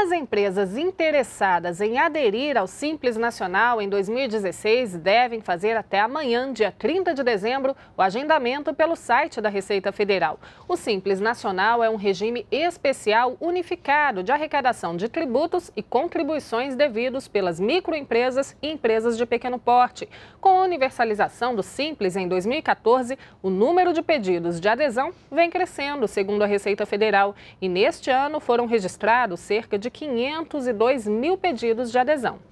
As empresas interessadas em aderir ao Simples Nacional em 2016 devem fazer até amanhã, dia 30 de dezembro, o agendamento pelo site da Receita Federal. O Simples Nacional é um regime especial unificado de arrecadação de tributos e contribuições devidos pelas microempresas e empresas de pequeno porte. Com a universalização do Simples em 2014, o número de pedidos de adesão vem crescendo, segundo a Receita Federal, e neste ano foram registrados cerca de de 502 mil pedidos de adesão.